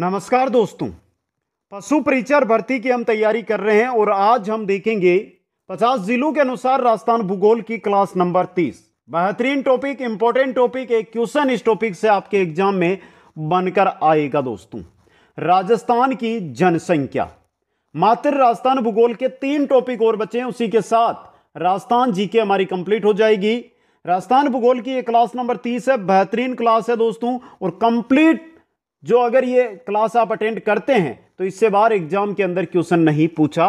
नमस्कार दोस्तों पशु परिचर भर्ती की हम तैयारी कर रहे हैं और आज हम देखेंगे 50 जिलों के अनुसार राजस्थान भूगोल की क्लास नंबर 30 बेहतरीन टॉपिक इंपॉर्टेंट टॉपिक एक क्वेश्चन इस टॉपिक से आपके एग्जाम में बनकर आएगा दोस्तों राजस्थान की जनसंख्या मात्र राजस्थान भूगोल के तीन टॉपिक और बचे हैं उसी के साथ राजस्थान जी के हमारी कंप्लीट हो जाएगी राजस्थान भूगोल की ये क्लास नंबर तीस है बेहतरीन क्लास है दोस्तों और कंप्लीट जो अगर ये क्लास आप अटेंड करते हैं तो इससे बाहर एग्जाम के अंदर क्वेश्चन नहीं पूछा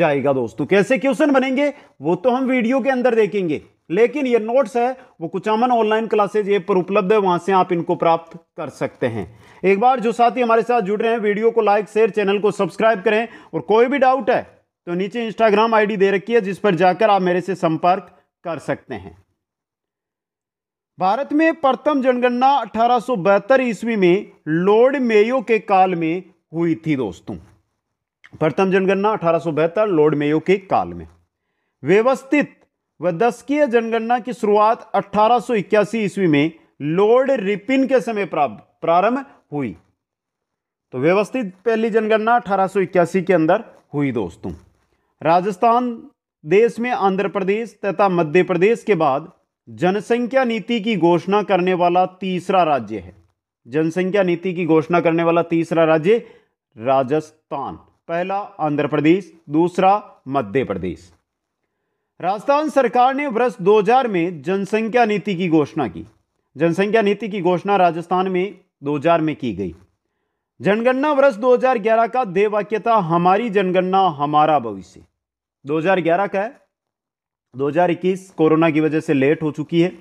जाएगा दोस्तों कैसे क्वेश्चन बनेंगे वो तो हम वीडियो के अंदर देखेंगे लेकिन ये नोट्स है वो कुछ अमन ऑनलाइन क्लासेज ऐप पर उपलब्ध है वहां से आप इनको प्राप्त कर सकते हैं एक बार जो साथी हमारे साथ जुड़ रहे हैं वीडियो को लाइक शेयर चैनल को सब्सक्राइब करें और कोई भी डाउट है तो नीचे इंस्टाग्राम आईडी दे रखी है जिस पर जाकर आप मेरे से संपर्क कर सकते हैं भारत में प्रथम जनगणना अठारह ईस्वी में लॉर्ड मेयो के काल में हुई थी दोस्तों प्रथम जनगणना अठारह लॉर्ड मेयो के काल में व्यवस्थित व दशकीय जनगणना की शुरुआत अठारह ईस्वी में लॉर्ड रिपिन के समय प्राप्त प्रारंभ हुई तो व्यवस्थित पहली जनगणना अठारह के अंदर हुई दोस्तों राजस्थान देश में आंध्र प्रदेश तथा मध्य प्रदेश के बाद जनसंख्या नीति की घोषणा करने वाला तीसरा राज्य है जनसंख्या नीति की घोषणा करने वाला तीसरा राज्य राजस्थान पहला आंध्र प्रदेश दूसरा मध्य प्रदेश राजस्थान सरकार ने वर्ष 2000 में जनसंख्या नीति की घोषणा की जनसंख्या नीति की घोषणा राजस्थान में 2000 में की गई जनगणना वर्ष 2011 का देवाक्यता हमारी जनगणना हमारा भविष्य 2011 का है 2021 कोरोना की वजह से लेट हो चुकी है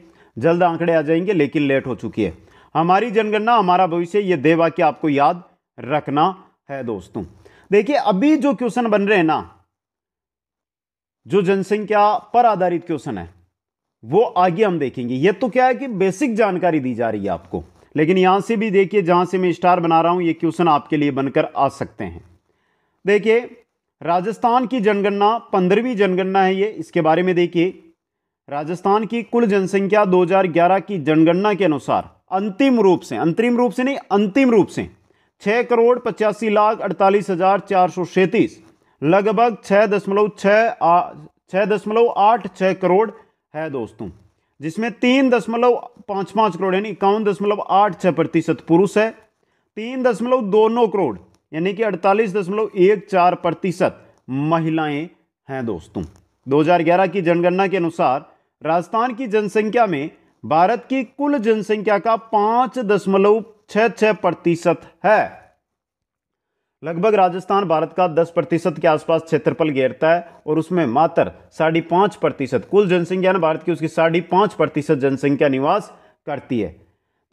जल्द आंकड़े आ जाएंगे लेकिन लेट हो चुकी है हमारी जनगणना हमारा भविष्य ये दे आपको याद रखना है दोस्तों देखिए अभी जो क्वेश्चन बन रहे हैं ना जो जनसंख्या पर आधारित क्वेश्चन है वो आगे हम देखेंगे ये तो क्या है कि बेसिक जानकारी दी जा रही है आपको लेकिन यहां से भी देखिए जहां से मैं स्टार बना रहा हूं ये क्वेश्चन आपके लिए बनकर आ सकते हैं देखिए राजस्थान की जनगणना पंद्रहवीं जनगणना है ये इसके बारे में देखिए राजस्थान की कुल जनसंख्या 2011 की जनगणना के अनुसार अंतिम रूप से अंतिम रूप से नहीं अंतिम रूप से छः करोड़ पचासी लाख अड़तालीस हजार चार सौ सैंतीस लगभग छः दशमलव छः छः दशमलव आठ छः करोड़ है दोस्तों जिसमें तीन दशमलव पाँच पाँच करोड़ यानी इक्यावन दशमलव आठ छः प्रतिशत पुरुष है तीन दशमलव दो नौ करोड़ यानी कि अड़तालीस दशमलव एक चार प्रतिशत महिलाएं हैं दोस्तों 2011 की जनगणना के अनुसार राजस्थान की जनसंख्या में भारत की कुल जनसंख्या का पांच दशमलव छह छह प्रतिशत है लगभग राजस्थान भारत का 10 प्रतिशत के आसपास क्षेत्रफल घेरता है और उसमें मात्र साढ़े पाँच प्रतिशत कुल जनसंख्या भारत की उसकी साढ़े पाँच प्रतिशत जनसंख्या निवास करती है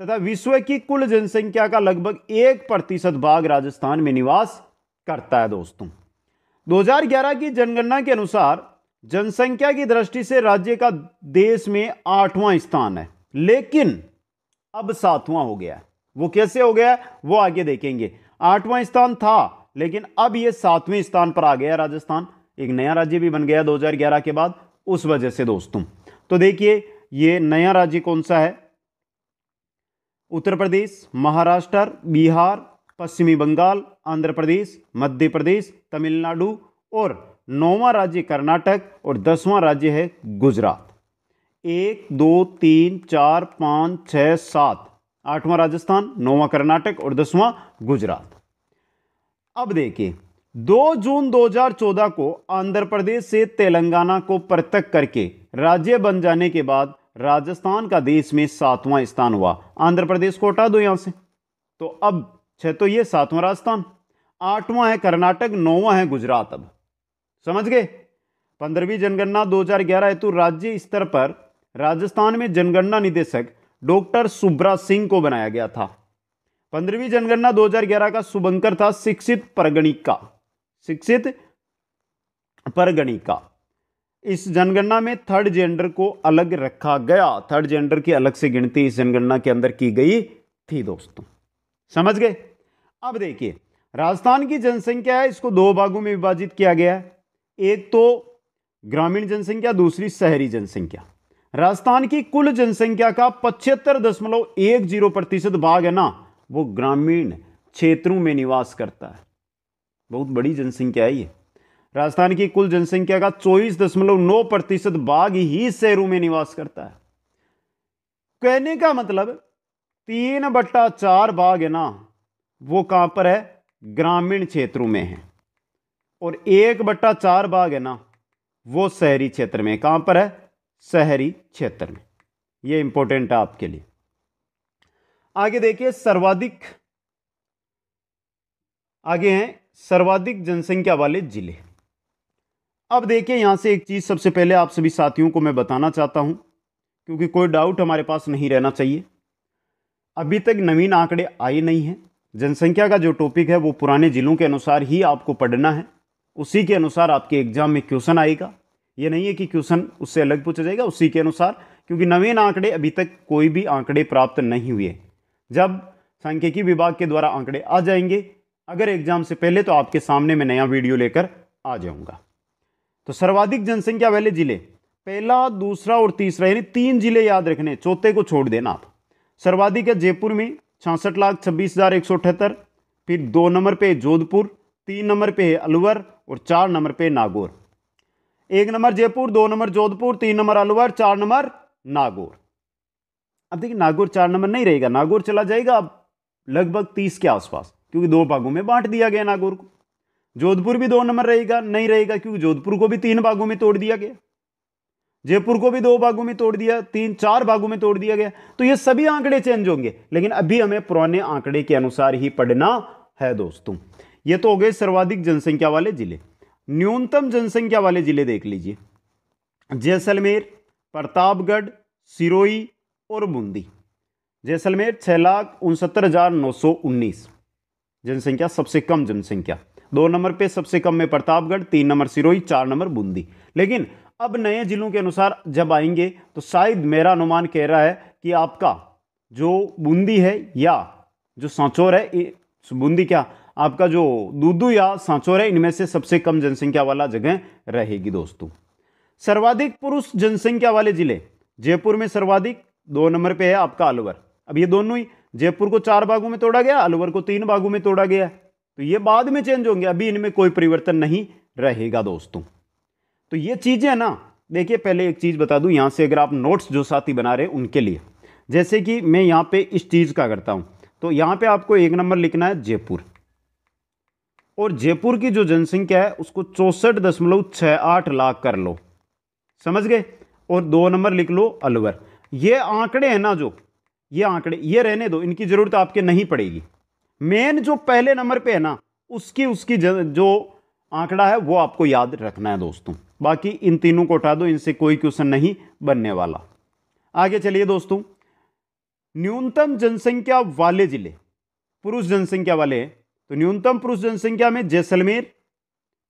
तथा विश्व की कुल जनसंख्या का लगभग एक प्रतिशत भाग राजस्थान में निवास करता है दोस्तों 2011 की जनगणना के अनुसार जनसंख्या की दृष्टि से राज्य का देश में आठवां स्थान है लेकिन अब सातवां हो गया वो कैसे हो गया वो आगे देखेंगे आठवां स्थान था लेकिन अब ये सातवें स्थान पर आ गया राजस्थान एक नया राज्य भी बन गया 2011 के बाद उस वजह से दोस्तों तो देखिए ये नया राज्य कौन सा है उत्तर प्रदेश महाराष्ट्र बिहार पश्चिमी बंगाल आंध्र प्रदेश मध्य प्रदेश तमिलनाडु और नौवा राज्य कर्नाटक और दसवां राज्य है गुजरात एक दो तीन चार पाँच छः सात आठवां राजस्थान नौवां कर्नाटक और दसवां गुजरात अब देखिए 2 जून 2014 को आंध्र प्रदेश से तेलंगाना को पृथक करके राज्य बन जाने के बाद राजस्थान का देश में सातवां स्थान हुआ आंध्र प्रदेश को हटा दो यहाँ से तो अब छः तो ये सातवां राजस्थान आठवां है कर्नाटक नौवां है गुजरात अब समझ गए पंद्रहवीं जनगणना 2011 हेतु राज्य स्तर पर राजस्थान में जनगणना निदेशक डॉक्टर सुब्रा सिंह को बनाया गया था पंद्रहवीं जनगणना 2011 का शुभंकर था शिक्षित परगणिका शिक्षित परगणिका इस जनगणना में थर्ड जेंडर को अलग रखा गया थर्ड जेंडर की अलग से गिनती इस जनगणना के अंदर की गई थी दोस्तों समझ गए अब देखिए राजस्थान की जनसंख्या है इसको दो भागों में विभाजित किया गया है एक तो ग्रामीण जनसंख्या दूसरी शहरी जनसंख्या राजस्थान की कुल जनसंख्या का पचहत्तर दशमलव एक जीरो प्रतिशत भाग है ना वो ग्रामीण क्षेत्रों में निवास करता है बहुत बड़ी जनसंख्या है ये राजस्थान की कुल जनसंख्या का चौबीस दशमलव नौ प्रतिशत बाघ ही शहरों में निवास करता है कहने का मतलब तीन बट्टा चार बाघ है ना वो कहां पर है ग्रामीण क्षेत्रों में है और एक बट्टा चार बाघ है ना वो शहरी क्षेत्र में कहां पर है शहरी क्षेत्र में ये इंपॉर्टेंट है आपके लिए आगे देखिए सर्वाधिक आगे हैं सर्वाधिक जनसंख्या वाले जिले अब देखिए यहाँ से एक चीज़ सबसे पहले आप सभी साथियों को मैं बताना चाहता हूँ क्योंकि कोई डाउट हमारे पास नहीं रहना चाहिए अभी तक नवीन आंकड़े आए नहीं हैं जनसंख्या का जो टॉपिक है वो पुराने ज़िलों के अनुसार ही आपको पढ़ना है उसी के अनुसार आपके एग्जाम में क्वेश्चन आएगा ये नहीं है कि क्वेश्चन उससे अलग पूछा जाएगा उसी के अनुसार क्योंकि नवीन आंकड़े अभी तक कोई भी आंकड़े प्राप्त नहीं हुए जब सांख्यिकी विभाग के द्वारा आंकड़े आ जाएंगे अगर एग्जाम से पहले तो आपके सामने मैं नया वीडियो लेकर आ जाऊँगा तो सर्वाधिक जनसंख्या वाले जिले पहला दूसरा और तीसरा यानी तीन जिले याद रखने चौथे को छोड़ देना आप सर्वाधिक है जयपुर में छियासठ लाख छब्बीस हज़ार एक सौ अठहत्तर फिर दो नंबर पे जोधपुर तीन नंबर पे है अलवर और चार नंबर पे नागौर एक नंबर जयपुर दो नंबर जोधपुर तीन नंबर अलवर चार नंबर नागौर अब देखिए नागौर चार नंबर नहीं रहेगा नागौर चला जाएगा अब लगभग तीस के आसपास क्योंकि दो भागों में बांट दिया गया नागौर को जोधपुर भी दो नंबर रहेगा नहीं रहेगा क्योंकि जोधपुर को भी तीन भागों में तोड़ दिया गया जयपुर को भी दो भागों में तोड़ दिया तीन चार भागों में तोड़ दिया गया तो ये सभी आंकड़े चेंज होंगे लेकिन अभी हमें पुराने आंकड़े के अनुसार ही पढ़ना है दोस्तों ये तो हो गए सर्वाधिक जनसंख्या वाले जिले न्यूनतम जनसंख्या वाले जिले देख लीजिए जैसलमेर प्रतापगढ़ सिरोई और बूंदी जैसलमेर छह लाख उनसत्तर हज़ार नौ सौ उन्नीस जनसंख्या सबसे कम जनसंख्या दो नंबर पे सबसे कम में प्रतापगढ़ तीन नंबर सिरोही चार नंबर बूंदी लेकिन अब नए जिलों के अनुसार जब आएंगे तो शायद मेरा अनुमान कह रहा है कि आपका जो बूंदी है या जो सांचौर है बूंदी क्या आपका जो दूदू या सांचौर है इनमें से सबसे कम जनसंख्या वाला जगह रहेगी दोस्तों सर्वाधिक पुरुष जनसंख्या वाले जिले जयपुर में सर्वाधिक दो नंबर पे है आपका अलवर अब ये दोनों ही जयपुर को चार भागों में तोड़ा गया अलवर को तीन भागों में तोड़ा गया तो ये बाद में चेंज होंगे अभी इनमें कोई परिवर्तन नहीं रहेगा दोस्तों तो ये चीज़ें ना देखिए पहले एक चीज़ बता दूं यहाँ से अगर आप नोट्स जो साथी बना रहे हैं उनके लिए जैसे कि मैं यहाँ पे इस चीज़ का करता हूँ तो यहाँ पे आपको एक नंबर लिखना है जयपुर और जयपुर की जो जनसंख्या है उसको चौंसठ दशमलव छः आठ लाख कर लो समझ गए और दो नंबर लिख लो अलवर ये आंकड़े हैं ना जो ये आंकड़े ये रहने दो इनकी ज़रूरत आपके नहीं पड़ेगी मेन जो पहले नंबर पे है ना उसकी उसकी जो आंकड़ा है वो आपको याद रखना है दोस्तों बाकी इन तीनों को उठा दो इनसे कोई क्वेश्चन नहीं बनने वाला आगे चलिए दोस्तों न्यूनतम जनसंख्या वाले जिले पुरुष जनसंख्या वाले तो न्यूनतम पुरुष जनसंख्या में जैसलमेर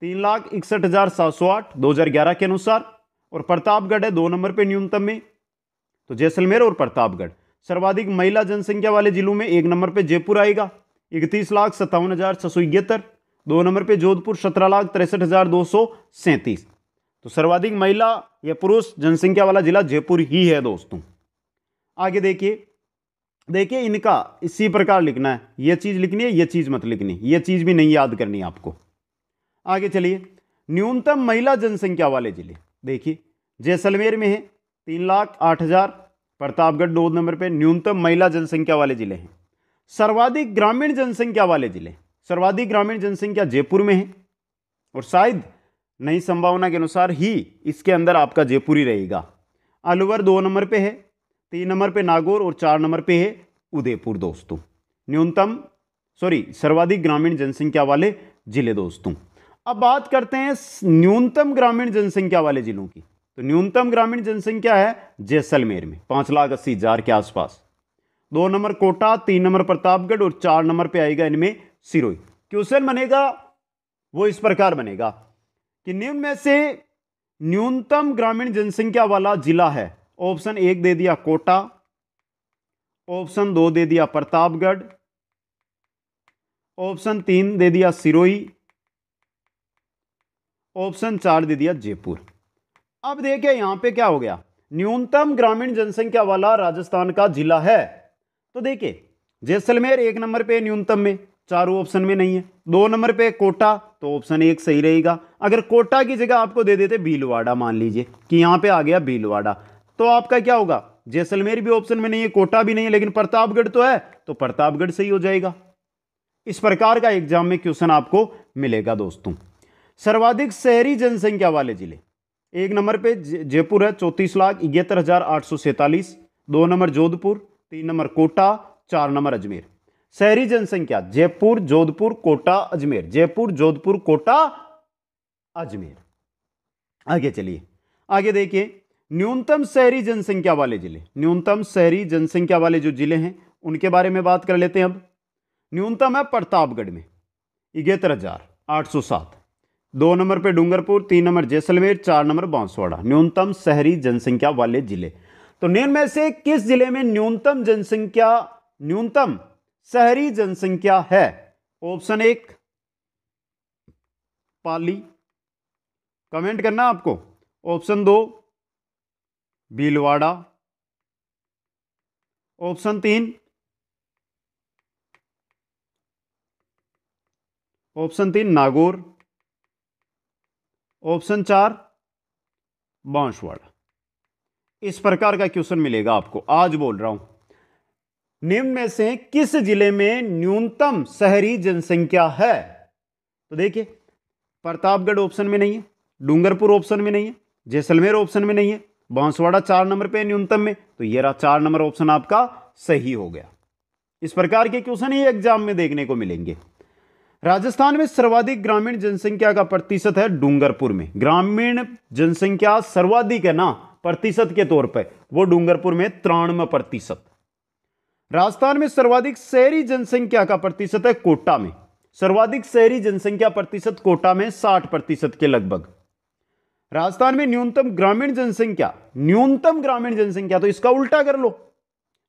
तीन लाख इकसठ हजार सात सौ आठ दो हजार ग्यारह के अनुसार और प्रतापगढ़ है दो नंबर पे न्यूनतम में तो जैसलमेर और प्रतापगढ़ सर्वाधिक महिला जनसंख्या वाले जिलों में एक नंबर पे जयपुर आएगा इकतीस लाख सत्तावन हज़ार छः सौ इकहत्तर दो नंबर पे जोधपुर सत्रह लाख तिरसठ हज़ार दो सौ सैंतीस तो सर्वाधिक महिला या पुरुष जनसंख्या वाला जिला जयपुर ही है दोस्तों आगे देखिए देखिए इनका इसी प्रकार लिखना है ये चीज़ लिखनी है यह चीज़ मत लिखनी ये चीज़ भी नहीं याद करनी आपको आगे चलिए न्यूनतम महिला जनसंख्या वाले जिले देखिए जैसलमेर में है तीन लाख आठ हज़ार प्रतापगढ़ दो नंबर पे न्यूनतम महिला जनसंख्या वाले जिले हैं सर्वाधिक ग्रामीण जनसंख्या वाले जिले सर्वाधिक ग्रामीण जनसंख्या जयपुर में है और शायद नई संभावना के अनुसार ही इसके अंदर आपका जयपुर ही रहेगा अलवर दो नंबर पे है तीन नंबर पे नागौर और चार नंबर पे है उदयपुर दोस्तों न्यूनतम सॉरी सर्वाधिक ग्रामीण जनसंख्या वाले जिले दोस्तों अब बात करते हैं न्यूनतम ग्रामीण जनसंख्या वाले जिलों की तो न्यूनतम ग्रामीण जनसंख्या है जैसलमेर में पाँच लाख अस्सी हज़ार के आसपास दो नंबर कोटा तीन नंबर प्रतापगढ़ और चार नंबर पे आएगा इनमें सिरोही क्वेश्चन बनेगा वो इस प्रकार बनेगा कि निम्न में से न्यूनतम ग्रामीण जनसंख्या वाला जिला है ऑप्शन एक दे दिया कोटा ऑप्शन दो दे दिया प्रतापगढ़ ऑप्शन तीन दे दिया सिरोही ऑप्शन चार दे दिया जयपुर अब देखिए यहां पे क्या हो गया न्यूनतम ग्रामीण जनसंख्या वाला राजस्थान का जिला है तो देखिए जैसलमेर एक नंबर पे न्यूनतम में चारों ऑप्शन में नहीं है दो नंबर पे कोटा तो ऑप्शन एक सही रहेगा अगर कोटा की जगह आपको दे देते भीलवाड़ा मान लीजिए कि यहाँ पे आ गया भीलवाड़ा तो आपका क्या होगा जैसलमेर भी ऑप्शन में नहीं है कोटा भी नहीं है लेकिन प्रतापगढ़ तो है तो प्रतापगढ़ सही हो जाएगा इस प्रकार का एग्जाम में क्वेश्चन आपको मिलेगा दोस्तों सर्वाधिक शहरी जनसंख्या वाले जिले एक नंबर पे जयपुर है चौंतीस लाख इकहत्तर हज़ार आठ सौ सैंतालीस दो नंबर जोधपुर तीन नंबर कोटा चार नंबर अजमेर शहरी जनसंख्या जयपुर जोधपुर कोटा अजमेर जयपुर जोधपुर कोटा अजमेर आगे चलिए आगे देखिए न्यूनतम शहरी जनसंख्या वाले जिले न्यूनतम शहरी जनसंख्या वाले जो जिले हैं उनके बारे में बात कर लेते हैं अब न्यूनतम है प्रतापगढ़ में इकहत्तर हजार आठ सौ सात दो नंबर पे डूंगरपुर तीन नंबर जैसलमेर चार नंबर बांसवाड़ा न्यूनतम शहरी जनसंख्या वाले जिले तो निम्न में से किस जिले में न्यूनतम जनसंख्या न्यूनतम शहरी जनसंख्या है ऑप्शन एक पाली कमेंट करना आपको ऑप्शन दो भीलवाड़ा ऑप्शन तीन ऑप्शन तीन नागौर ऑप्शन चार बांसवाड़ा इस प्रकार का क्वेश्चन मिलेगा आपको आज बोल रहा हूं निम्न में से किस जिले में न्यूनतम शहरी जनसंख्या है तो देखिए प्रतापगढ़ ऑप्शन में नहीं है डूंगरपुर ऑप्शन में नहीं है जैसलमेर ऑप्शन में नहीं है बांसवाड़ा चार नंबर पे न्यूनतम में तो ये रहा चार नंबर ऑप्शन आपका सही हो गया इस प्रकार के क्वेश्चन ही एग्जाम में देखने को मिलेंगे राजस्थान में सर्वाधिक ग्रामीण जनसंख्या का प्रतिशत है डूंगरपुर में ग्रामीण जनसंख्या सर्वाधिक है ना प्रतिशत के तौर पर वो डूंगरपुर में तिरानवे प्रतिशत राजस्थान में सर्वाधिक शहरी जनसंख्या का प्रतिशत है कोटा में सर्वाधिक शहरी जनसंख्या प्रतिशत कोटा में 60 प्रतिशत के लगभग राजस्थान में न्यूनतम ग्रामीण जनसंख्या न्यूनतम ग्रामीण जनसंख्या तो इसका उल्टा कर लो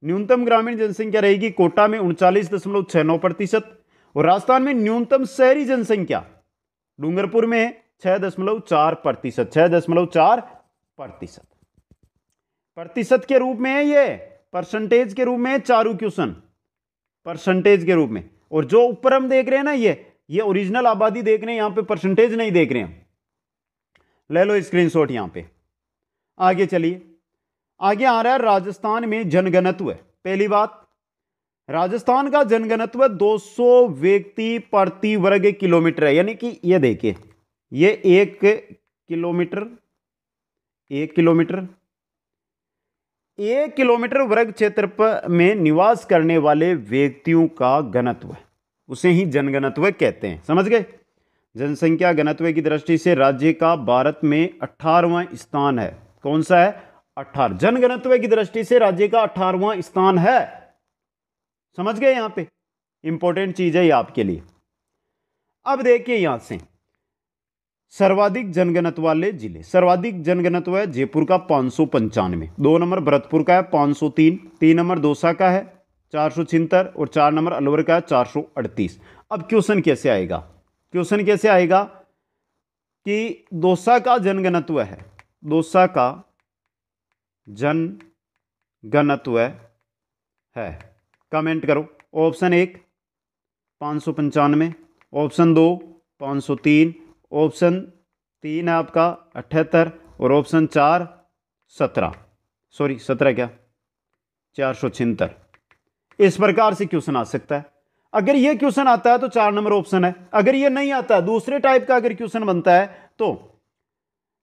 न्यूनतम ग्रामीण जनसंख्या रहेगी कोटा में उनचालीस दशमलव छह नौ प्रतिशत और राजस्थान में न्यूनतम शहरी जनसंख्या डूंगरपुर में छह दशमलव चार प्रतिशत छह दशमलव चार प्रतिशत प्रतिशत के रूप में है ये परसेंटेज के रूप में है चारू क्वेश्चन परसेंटेज के रूप में और जो ऊपर हम देख रहे हैं ना ये ये ओरिजिनल आबादी देख रहे हैं यहां पे परसेंटेज नहीं देख रहे हैं ले लो स्क्रीनशॉट यहां पे आगे चलिए आगे आ रहा है राजस्थान में जनगणत्व पहली बात राजस्थान का जनगणत्व 200 व्यक्ति प्रति वर्ग किलोमीटर है यानी कि ये देखिए ये एक किलोमीटर एक किलोमीटर एक किलोमीटर वर्ग क्षेत्र में निवास करने वाले व्यक्तियों का घनत्व उसे ही जनगणत्व कहते हैं समझ गए जनसंख्या घनत्व की दृष्टि से राज्य का भारत में अठारवा स्थान है कौन सा है अठारह जनगणत्व की दृष्टि से राज्य का अठारवा स्थान है समझ गए यहां पे इंपॉर्टेंट चीज है ये आपके लिए अब देखिए यहां से सर्वाधिक जनगणत वाले जिले सर्वाधिक जनगणत्व है जयपुर का पाँच सौ पंचानवे दो नंबर भरतपुर का है पाँच सौ तीन तीन नंबर दोसा का है चार सौ छिहत्तर और चार नंबर अलवर का है चार सौ अड़तीस अब क्वेश्चन कैसे आएगा क्वेश्चन कैसे आएगा कि दोसा का जनगणत्व है दोसा का जन गणत्व है कमेंट करो ऑप्शन एक पाँच सौ पंचानवे ऑप्शन दो पाँच सौ तीन ऑप्शन तीन है आपका अठहत्तर और ऑप्शन चार सत्रह सॉरी सत्रह क्या चार सौ छिहत्तर इस प्रकार से क्वेश्चन आ सकता है अगर ये क्वेश्चन आता है तो चार नंबर ऑप्शन है अगर ये नहीं आता दूसरे टाइप का अगर क्वेश्चन बनता है तो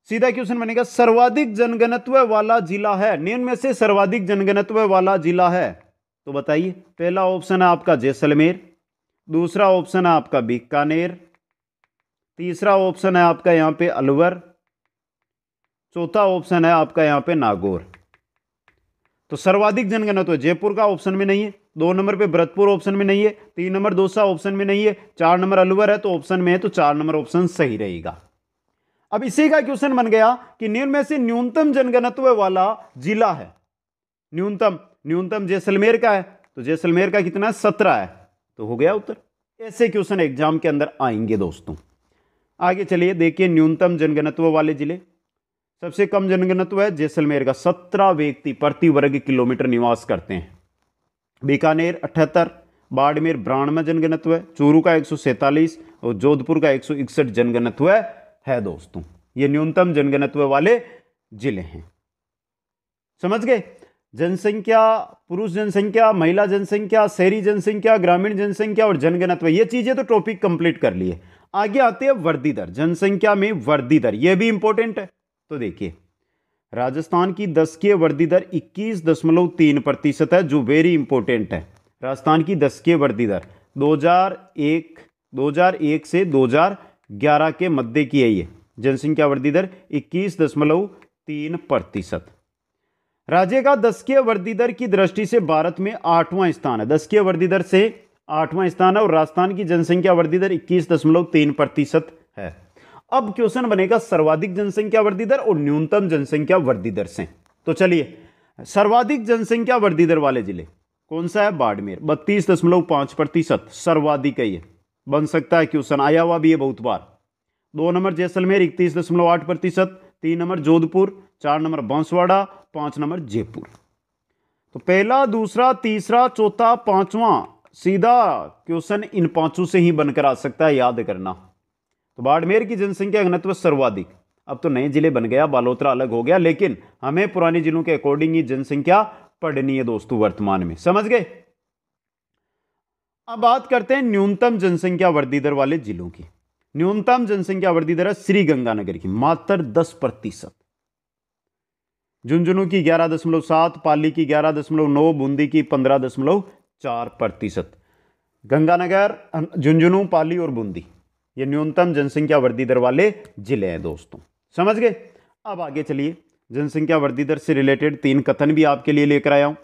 सीधा क्वेश्चन बनेगा सर्वाधिक जनगणत्व वाला जिला है निम्न में से सर्वाधिक जनगणत्व वाला जिला है तो बताइए पहला ऑप्शन है आपका जैसलमेर दूसरा ऑप्शन है आपका बीकानेर तीसरा ऑप्शन है आपका यहाँ पे अलवर चौथा ऑप्शन है आपका यहाँ पे नागौर तो सर्वाधिक जनगणना तो जयपुर का ऑप्शन में नहीं है दो नंबर पे भरतपुर ऑप्शन में नहीं है तीन नंबर दोसा ऑप्शन में नहीं है चार नंबर अलवर है तो ऑप्शन में है तो चार नंबर ऑप्शन सही रहेगा अब इसी का क्वेश्चन बन गया कि निम्न से न्यूनतम जनगणत्व वाला जिला है न्यूनतम न्यूनतम जैसलमेर का है तो जैसलमेर का कितना सत्रह है तो हो गया उत्तर ऐसे क्वेश्चन एग्जाम के अंदर आएंगे दोस्तों आगे चलिए देखिए न्यूनतम जनगणत्व वाले जिले सबसे कम जनगणत्व है जैसलमेर का सत्रह व्यक्ति प्रति वर्ग किलोमीटर निवास करते हैं बीकानेर अठहत्तर बाड़मेर में जनगणत्व है चूरू का एक और जोधपुर का एक जनगणत्व है, है दोस्तों ये न्यूनतम जनगणत्व वाले जिले हैं समझ गए जनसंख्या पुरुष जनसंख्या महिला जनसंख्या शहरी जनसंख्या ग्रामीण जनसंख्या और जनगणत्व ये चीज़ें तो टॉपिक कंप्लीट कर लिए आगे आते हैं वृद्धि दर जनसंख्या में वृद्धि दर यह भी इंपॉर्टेंट है तो देखिए राजस्थान की की वृद्धि दर इक्कीस दशमलव तीन प्रतिशत है जो वेरी इंपॉर्टेंट है राजस्थान की की वृद्धि दर 2001 2001 से 2011 के मध्य की है ये जनसंख्या वृद्धि दर इक्कीस दशमलव तीन प्रतिशत राज्य का की वृद्धि दर की दृष्टि से भारत में आठवां स्थान है की वृद्धि दर से आठवां स्थान है और राजस्थान की जनसंख्या वृद्धि दर इक्कीस दशमलव तीन प्रतिशत है अब क्वेश्चन बनेगा सर्वाधिक जनसंख्या वृद्धि दर और न्यूनतम जनसंख्या वृद्धि दर से तो चलिए सर्वाधिक जनसंख्या वृद्धि दर वाले जिले कौन सा है बाड़मेर बत्तीस दशमलव पांच प्रतिशत सर्वाधिक है ये बन सकता है क्वेश्चन आया हुआ भी है बहुत बार दो नंबर जैसलमेर इकतीस दशमलव आठ प्रतिशत तीन नंबर जोधपुर चार नंबर बांसवाड़ा पांच नंबर जयपुर तो पहला दूसरा तीसरा चौथा पांचवा सीधा क्वेश्चन इन पांचों से ही बनकर आ सकता है याद करना तो बाड़मेर की जनसंख्या घनत्व सर्वाधिक अब तो नए जिले बन गया बालोतरा अलग हो गया लेकिन हमें पुराने जिलों के अकॉर्डिंग ही जनसंख्या पढ़नी है दोस्तों वर्तमान में समझ गए अब बात करते हैं न्यूनतम जनसंख्या वृद्धि दर वाले जिलों की न्यूनतम जनसंख्या वृद्धि दर है श्रीगंगानगर की मात्र दस प्रतिशत झुंझुनू की ग्यारह दशमलव सात पाली की ग्यारह दशमलव नौ बूंदी की पंद्रह दशमलव चार प्रतिशत गंगानगर अं, झुंझुनू पाली और बूंदी ये न्यूनतम जनसंख्या वृद्धि दर वाले जिले हैं दोस्तों समझ गए अब आगे चलिए जनसंख्या वृद्धि दर से रिलेटेड तीन कथन भी आपके लिए लेकर आया हूं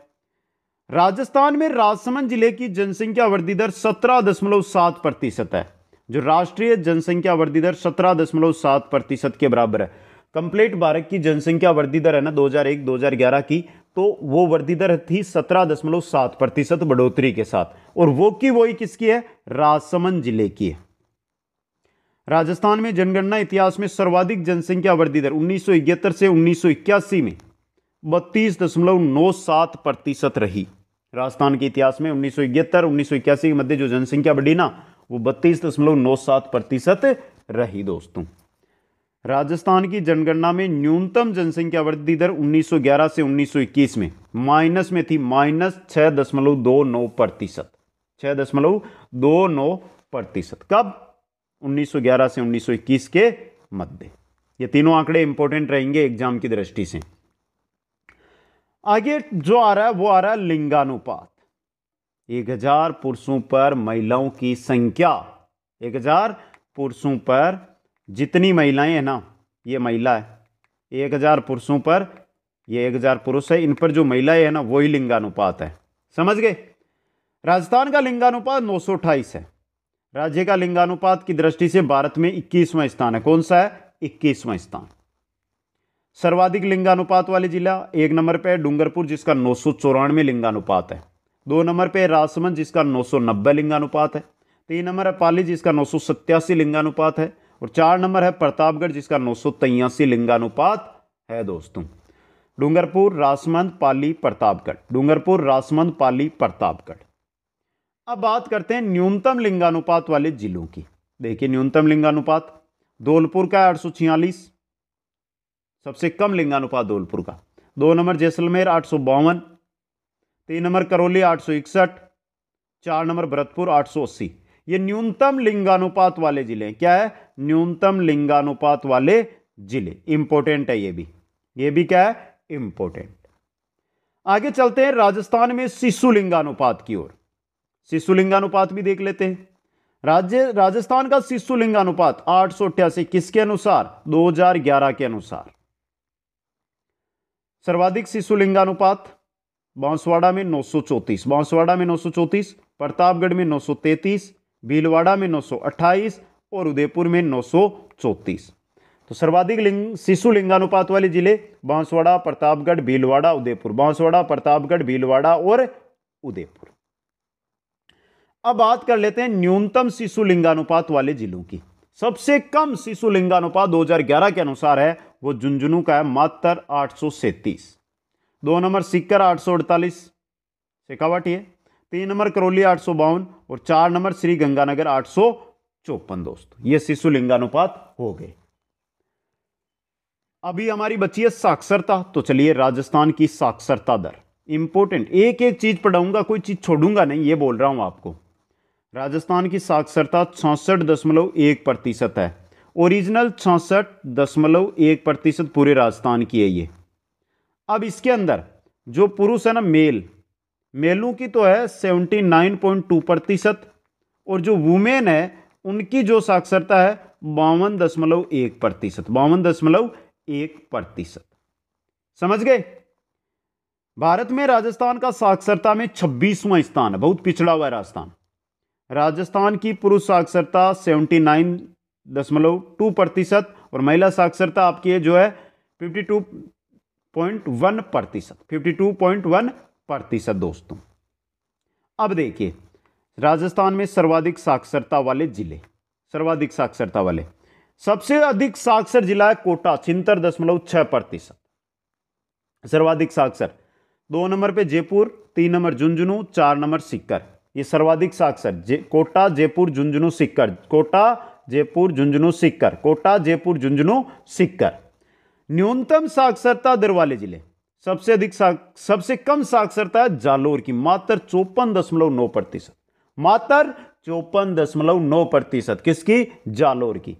राजस्थान में राजसमंद जिले की जनसंख्या वृद्धि दर सत्रह दशमलव सात प्रतिशत है जो राष्ट्रीय जनसंख्या वृद्धि दर सत्रह दशमलव सात प्रतिशत के बराबर है कंप्लीट भारत की जनसंख्या वृद्धि दर है ना 2001-2011 की तो वो वृद्धि दर थी सत्रह दशमलव सात प्रतिशत बढ़ोतरी के साथ और वो की ही किसकी है राजसमंद जिले की है राजस्थान में जनगणना इतिहास में सर्वाधिक जनसंख्या वृद्धि दर उन्नीस से उन्नीस में बत्तीस दशमलव नौ सात प्रतिशत रही राजस्थान के इतिहास में उन्नीस सौ इकहत्तर उन्नीस सौ इक्यासी के मध्य जो जनसंख्या बढ़ी ना वो बत्तीस दशमलव नौ सात प्रतिशत रही दोस्तों राजस्थान की जनगणना में न्यूनतम जनसंख्या वृद्धि दर 1911 से 1921 में माइनस में थी माइनस छः दशमलव दो नौ प्रतिशत छः दशमलव दो नौ प्रतिशत कब 1911 से 1921 के मध्य ये तीनों आंकड़े इंपॉर्टेंट रहेंगे एग्जाम की दृष्टि से आगे जो आ रहा है वो आ रहा है लिंगानुपात एक हजार पुरुषों पर महिलाओं की संख्या एक हजार पुरुषों पर जितनी महिलाएं हैं ना ये महिला है एक हज़ार पुरुषों पर ये एक हज़ार पुरुष है इन पर जो महिलाएं है ना वही लिंगानुपात है समझ गए राजस्थान का लिंगानुपात नौ है राज्य का लिंगानुपात की दृष्टि से भारत में इक्कीसवां स्थान है कौन सा है इक्कीसवां स्थान सर्वाधिक लिंगानुपात वाले जिला एक नंबर पे है डूंगरपुर जिसका नौ सौ चौरानवे लिंगानुपात है दो नंबर पे राजसमंद जिसका नौ सौ नब्बे लिंगानुपात है तीन नंबर है पाली जिसका नौ सौ सत्तासी लिंगानुपात है और चार नंबर है प्रतापगढ़ जिसका नौ सौ लिंगानुपात है दोस्तों डूंगरपुर रासमंद पाली प्रतापगढ़ डूंगरपुर रासमंद पाली प्रतापगढ़ अब बात करते हैं न्यूनतम लिंगानुपात वाले जिलों की देखिए न्यूनतम लिंगानुपात धौलपुर का आठ सबसे कम लिंगानुपात धौलपुर का दो नंबर जैसलमेर आठ तीन नंबर करौली आठ चार नंबर भरतपुर अस्सी ये न्यूनतम लिंगानुपात वाले जिले क्या है न्यूनतम लिंगानुपात वाले जिले इंपोर्टेंट है ये भी ये भी क्या है इंपोर्टेंट आगे चलते हैं राजस्थान में शिशु लिंगानुपात की ओर शिशु लिंगानुपात भी देख लेते हैं राज्य राजस्थान का शिशु लिंगानुपात आठ सौ अठासी किसके अनुसार 2011 के अनुसार सर्वाधिक शिशु लिंगानुपात बांसवाड़ा में नौ सौ चौतीस बांसवाड़ा में नौ सौ चौतीस प्रतापगढ़ में नौ सौ तैतीस भीलवाड़ा में 928 और उदयपुर में 934 तो सर्वाधिक लिंग शिशु लिंगानुपात वाले जिले बांसवाड़ा प्रतापगढ़ भीलवाड़ा उदयपुर बांसवाड़ा प्रतापगढ़ भीलवाड़ा और उदयपुर अब बात कर लेते हैं न्यूनतम शिशु लिंगानुपात वाले जिलों की सबसे कम शिशु लिंगानुपात 2011 के अनुसार है वो झुंझुनू का है मात्र आठ दो नंबर सिक्कर आठ सौ अड़तालीस शेखावाटी ये तीन नंबर करौली आठ और चार नंबर श्री गंगानगर आठ सौ चौपन दोस्तों ये शिशु लिंगानुपात हो गए अभी हमारी बची है साक्षरता तो चलिए राजस्थान की साक्षरता दर इंपॉर्टेंट एक एक चीज पढ़ाऊंगा कोई चीज छोड़ूंगा नहीं ये बोल रहा हूं आपको राजस्थान की साक्षरता छसठ दशमलव एक प्रतिशत है ओरिजिनल छसठ दशमलव एक प्रतिशत पूरे राजस्थान की है ये अब इसके अंदर जो पुरुष है ना मेल मेलों की तो है 79.2 प्रतिशत और जो वुमेन है उनकी जो साक्षरता है बावन दशमलव एक प्रतिशत बावन दशमलव एक प्रतिशत समझ गए भारत में राजस्थान का साक्षरता में छब्बीसवां स्थान है बहुत पिछड़ा हुआ है राजस्थान राजस्थान की पुरुष साक्षरता सेवेंटी नाइन दशमलव टू प्रतिशत और महिला साक्षरता आपकी जो है फिफ्टी टू पॉइंट वन प्रतिशत फिफ्टी टू पॉइंट वन प्रतिशत दोस्तों अब देखिए राजस्थान में सर्वाधिक साक्षरता वाले जिले सर्वाधिक साक्षरता वाले सबसे अधिक साक्षर जिला है कोटा छिहत्तर दशमलव छह प्रतिशत सर्वाधिक साक्षर दो नंबर पे जयपुर तीन नंबर झुंझुनू चार नंबर सिक्कर ये सर्वाधिक साक्षर जे, कोटा जयपुर झुंझुनू सिक्कर कोटा जयपुर झुंझुनू सिक्कर कोटा जयपुर झुंझुनू सिक्कर न्यूनतम साक्षरता दर वाले जिले सबसे अधिक सबसे कम साक्षरता है जालोर की मात्र चौपन दशमलव नौ प्रतिशत मात्र चौपन दशमलव नौ प्रतिशत किसकी जालोर की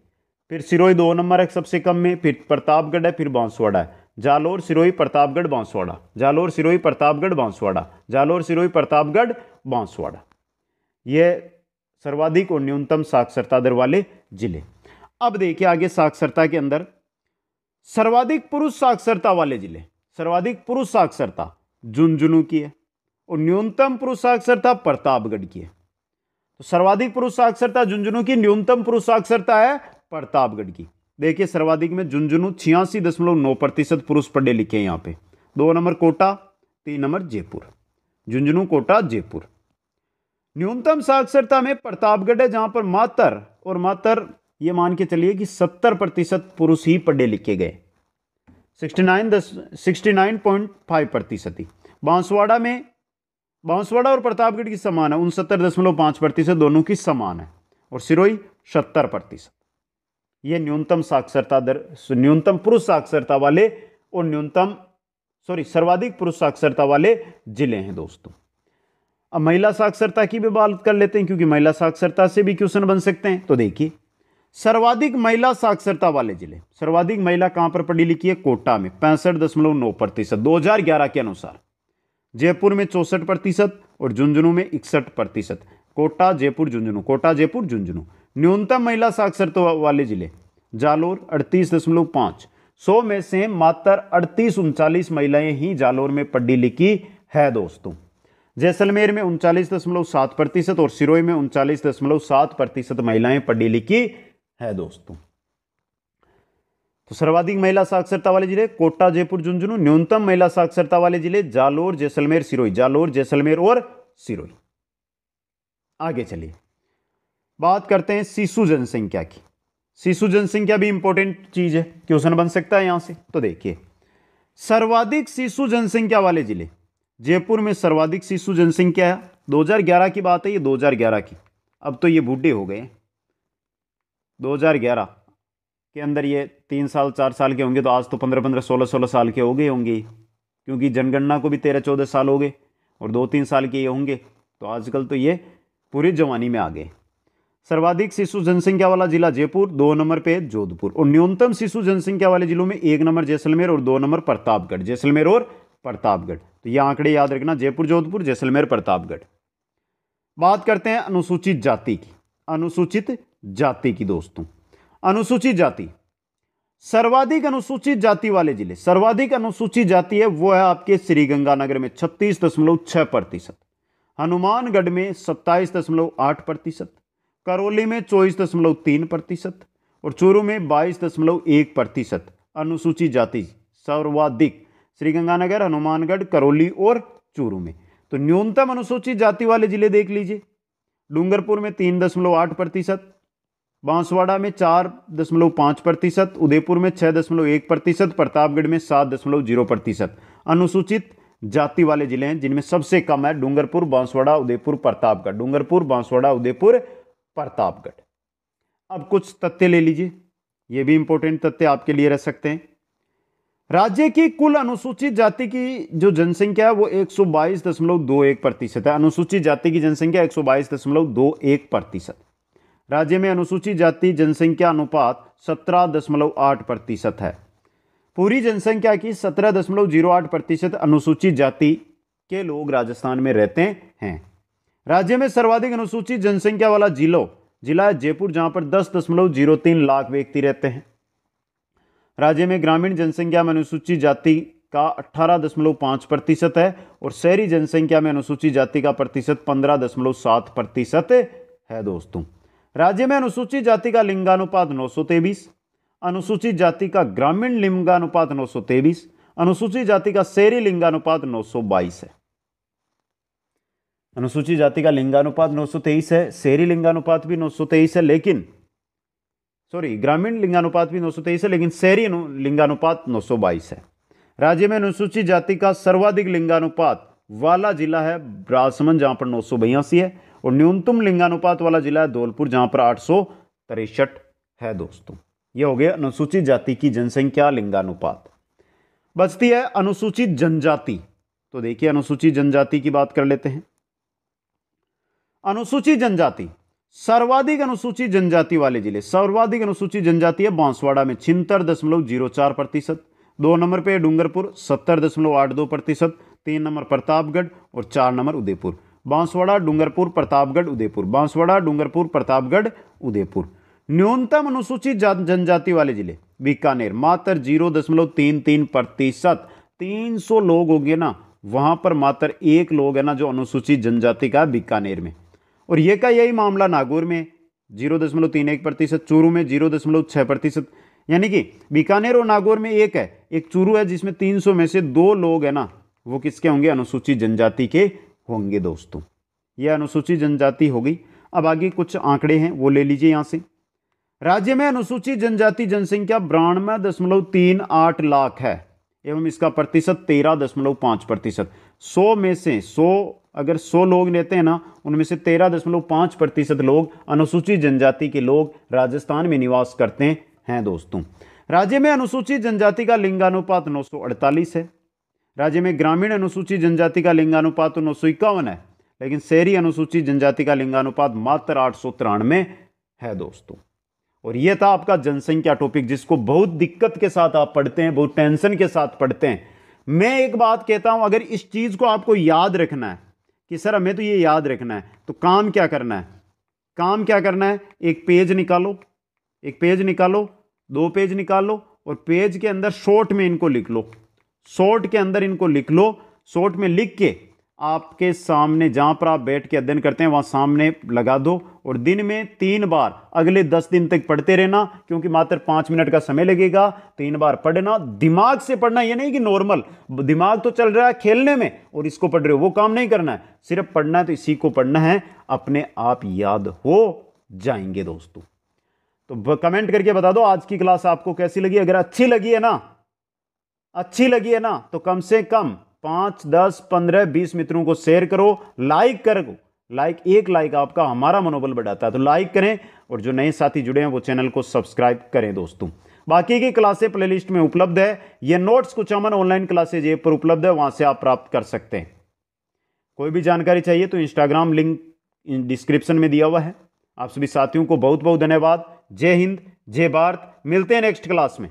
फिर सिरोही दो नंबर है सबसे कम में फिर प्रतापगढ़ है फिर बांसवाड़ा है जालोर सिरोही प्रतापगढ़ बांसवाड़ा जालोर सिरोही प्रतापगढ़ बांसवाड़ा जालोर सिरोही प्रतापगढ़ बांसवाड़ा ये सर्वाधिक और न्यूनतम साक्षरता दर वाले जिले अब देखिए आगे साक्षरता के अंदर सर्वाधिक पुरुष साक्षरता वाले जिले सर्वाधिक पुरुष साक्षरता झुंझुनू की है और न्यूनतम पुरुष साक्षरता प्रतापगढ़ की है तो सर्वाधिक पुरुष साक्षरता झुंझुनू की न्यूनतम पुरुष साक्षरता है प्रतापगढ़ की देखिए सर्वाधिक में झुंझुनू छियासी दशमलव नौ प्रतिशत पुरुष पढ़े लिखे हैं यहाँ पे दो नंबर कोटा तीन नंबर जयपुर झुंझुनू कोटा जयपुर न्यूनतम साक्षरता में प्रतापगढ़ है जहां पर मातर और मातर ये मान के चलिए कि सत्तर प्रतिशत पुरुष ही पढ़े लिखे गए 69 दस सिक्सटी नाइन पॉइंट फाइव प्रतिशत बांसवाड़ा में बांसवाड़ा और प्रतापगढ़ की समान है उनसत्तर दशमलव पाँच प्रतिशत दोनों की समान है और सिरोही सत्तर प्रतिशत ये न्यूनतम साक्षरता दर न्यूनतम पुरुष साक्षरता वाले और न्यूनतम सॉरी सर्वाधिक पुरुष साक्षरता वाले जिले हैं दोस्तों अब महिला साक्षरता की भी बात कर लेते हैं क्योंकि महिला साक्षरता से भी क्वेश्चन बन सकते हैं तो देखिए सर्वाधिक महिला साक्षरता वाले जिले सर्वाधिक महिला कहां पर पढ़ी लिखी है कोटा में पैंसठ दशमलव नौ प्रतिशत दो के अनुसार जयपुर में चौसठ प्रतिशत और झुंझुनू में इकसठ प्रतिशत कोटा जयपुर झुंझुनू कोटा जयपुर झुंझुनू न्यूनतम महिला साक्षरता वाले जिले जालोर अड़तीस दशमलव पाँच सौ में से मात्र अड़तीस उनचालीस महिलाएं ही जालोर में पढ़ी लिखी है दोस्तों जैसलमेर में उनचालीस दशमलव सात प्रतिशत और सिरोई में उनचालीस दशमलव सात प्रतिशत महिलाएं पढ़ी लिखी है दोस्तों तो सर्वाधिक महिला साक्षरता वाले जिले कोटा जयपुर झुंझुनू न्यूनतम महिला साक्षरता वाले जिले जालोर जैसलमेर सिरोही जालोर जैसलमेर और सिरोही आगे चलिए बात करते हैं शिशु जनसंख्या की शिशु जनसंख्या भी इंपॉर्टेंट चीज है क्वेश्चन बन सकता है यहां से तो देखिए सर्वाधिक शिशु जनसंख्या वाले जिले जयपुर में सर्वाधिक शिशु जनसंख्या है 2011 की बात है ये 2011 की अब तो ये बूढ़े हो गए हैं 2011 के अंदर ये तीन साल चार साल के होंगे तो आज तो पंद्रह पंद्रह सोलह सोलह साल के हो गए होंगे क्योंकि जनगणना को भी तेरह चौदह साल हो गए और दो तीन साल के ये होंगे तो आजकल तो ये पूरी जवानी में आ गए सर्वाधिक शिशु जनसंख्या वाला जिला जयपुर दो नंबर पे जोधपुर और न्यूनतम शिशु जनसंख्या वाले जिलों में एक नंबर जैसलमेर और दो नंबर प्रतापगढ़ जैसलमेर और प्रतापगढ़ तो ये आंकड़े याद रखना जयपुर जोधपुर जैसलमेर प्रतापगढ़ बात करते हैं अनुसूचित जाति की अनुसूचित जाति की दोस्तों अनुसूचित जाति सर्वाधिक अनुसूचित जाति वाले जिले सर्वाधिक अनुसूचित जाति है वो है आपके श्रीगंगानगर में छत्तीस दशमलव छः प्रतिशत हनुमानगढ़ में सत्ताईस दशमलव आठ प्रतिशत करौली में चौबीस दशमलव तीन प्रतिशत और चूरू में बाईस दशमलव एक प्रतिशत अनुसूचित जाति सर्वाधिक श्रीगंगानगर हनुमानगढ़ करौली और चूरू में तो न्यूनतम अनुसूचित जाति वाले जिले देख लीजिए डूंगरपुर में तीन दशमलव आठ प्रतिशत बांसवाड़ा में चार दशमलव पाँच प्रतिशत उदयपुर में छः दशमलव एक प्रतिशत प्रतापगढ़ में सात दशमलव जीरो प्रतिशत अनुसूचित जाति वाले जिले हैं जिनमें सबसे कम है डूंगरपुर बांसवाड़ा उदयपुर प्रतापगढ़ डूंगरपुर बांसवाड़ा उदयपुर प्रतापगढ़ अब कुछ तथ्य ले लीजिए ये भी इंपॉर्टेंट तथ्य आपके लिए रह सकते हैं राज्य की कुल अनुसूचित जाति की जो जनसंख्या है वो एक सौ बाईस दशमलव दो एक प्रतिशत है अनुसूचित जाति की जनसंख्या एक सौ बाईस दशमलव दो एक प्रतिशत राज्य में अनुसूचित जाति जनसंख्या अनुपात सत्रह दशमलव आठ प्रतिशत है पूरी जनसंख्या की सत्रह दशमलव जीरो आठ प्रतिशत अनुसूचित जाति के लोग राजस्थान में रहते हैं राज्य में सर्वाधिक अनुसूचित जनसंख्या वाला जिलो जिला है जयपुर जहां पर दस दशमलव जीरो तीन लाख व्यक्ति रहते हैं राज्य में ग्रामीण जनसंख्या में अनुसूचित जाति का अठारह दशमलव पांच प्रतिशत है और शहरी जनसंख्या में अनुसूचित जाति का प्रतिशत पंद्रह दशमलव सात प्रतिशत है दोस्तों राज्य में अनुसूचित जाति का लिंगानुपात नौ अनुसूचित जाति का ग्रामीण लिंगानुपात नौ सौ अनुसूचित जाति का शहरी लिंगानुपात बाईस है अनुसूचित जाति का लिंगानुपात नौ सौ तेईस है शहरी लिंगानुपात भी नौ तेईस है लेकिन सॉरी ग्रामीण लिंगानुपात भी नौ तेईस है लेकिन शहरी लिंगानुपात नौ बाईस है राज्य में अनुसूचित जाति का सर्वाधिक लिंगानुपात वाला जिला है राजसमंद जहां पर नौ बयासी है और न्यूनतम लिंगानुपात वाला जिला है धौलपुर जहां पर आठ है दोस्तों ये हो गया अनुसूचित जाति की जनसंख्या लिंगानुपात बचती है अनुसूचित जनजाति तो देखिए अनुसूचित जनजाति की बात कर लेते हैं अनुसूचित जनजाति सर्वाधिक अनुसूचित जनजाति वाले जिले सर्वाधिक अनुसूचित जनजाति है बांसवाड़ा में छिन्तर दशमलव जीरो चार प्रतिशत दो नंबर पे डूंगरपुर सत्तर दशमलव आठ दो प्रतिशत तीन नंबर प्रतापगढ़ और चार नंबर उदयपुर बांसवाड़ा डूंगरपुर प्रतापगढ़ उदयपुर बांसवाड़ा डूंगरपुर प्रतापगढ़ उदयपुर न्यूनतम अनुसूचित जनजाति वाले जिले बीकानेर मात्र जीरो दशमलव तीन तीन प्रतिशत तीन सौ लोग होंगे ना वहाँ पर मात्र एक लोग है ना जो अनुसूचित जनजाति का बीकानेर में और ये का यही मामला नागौर में जीरो दशमलव तीन एक प्रतिशत चूरू में जीरो दशमलव छः प्रतिशत यानी कि बीकानेर और नागौर में एक है एक चूरू है जिसमें तीन सौ में से दो लोग है ना वो किसके होंगे अनुसूचित जनजाति के होंगे दोस्तों यह अनुसूचित जनजाति हो गई अब आगे कुछ आंकड़े हैं वो ले लीजिए यहाँ से राज्य में अनुसूचित जनजाति जनसंख्या बानवे दशमलव तीन आठ लाख है एवं इसका प्रतिशत तेरह दशमलव पाँच प्रतिशत सौ में से सौ अगर सौ लोग लेते हैं ना उनमें से तेरह दशमलव पाँच प्रतिशत लोग अनुसूचित जनजाति के लोग राजस्थान में निवास करते हैं दोस्तों राज्य में अनुसूचित जनजाति का लिंगानुपात नौ है राज्य में ग्रामीण अनुसूचित जनजाति का लिंगानुपात उन्नीस तो सौ इक्यावन है लेकिन शहरी अनुसूचित जनजाति का लिंगानुपात मात्र आठ सौ तिरानवे है दोस्तों और यह था आपका जनसंख्या टॉपिक जिसको बहुत दिक्कत के साथ आप पढ़ते हैं बहुत टेंशन के साथ पढ़ते हैं मैं एक बात कहता हूं अगर इस चीज़ को आपको याद रखना है कि सर हमें तो ये याद रखना है तो काम क्या करना है काम क्या करना है एक पेज निकालो एक पेज निकालो दो पेज निकालो और पेज के अंदर शॉर्ट में इनको लिख लो शॉर्ट के अंदर इनको लिख लो शॉर्ट में लिख के आपके सामने जहाँ पर आप बैठ के अध्ययन करते हैं वहाँ सामने लगा दो और दिन में तीन बार अगले दस दिन तक पढ़ते रहना क्योंकि मात्र पाँच मिनट का समय लगेगा तीन बार पढ़ना दिमाग से पढ़ना ये नहीं कि नॉर्मल दिमाग तो चल रहा है खेलने में और इसको पढ़ रहे हो वो काम नहीं करना है सिर्फ पढ़ना है तो इसी को पढ़ना है अपने आप याद हो जाएंगे दोस्तों तो कमेंट करके बता दो आज की क्लास आपको कैसी लगी अगर अच्छी लगी है ना अच्छी लगी है ना तो कम से कम पाँच दस पंद्रह बीस मित्रों को शेयर करो लाइक करो लाइक एक लाइक आपका हमारा मनोबल बढ़ाता है तो लाइक करें और जो नए साथी जुड़े हैं वो चैनल को सब्सक्राइब करें दोस्तों बाकी की क्लासें प्लेलिस्ट में उपलब्ध है ये नोट्स कुछ अमन ऑनलाइन क्लासेज ये पर उपलब्ध है वहाँ से आप प्राप्त कर सकते हैं कोई भी जानकारी चाहिए तो इंस्टाग्राम लिंक डिस्क्रिप्शन में दिया हुआ है आप सभी साथियों को बहुत बहुत धन्यवाद जय हिंद जय भारत मिलते हैं नेक्स्ट क्लास में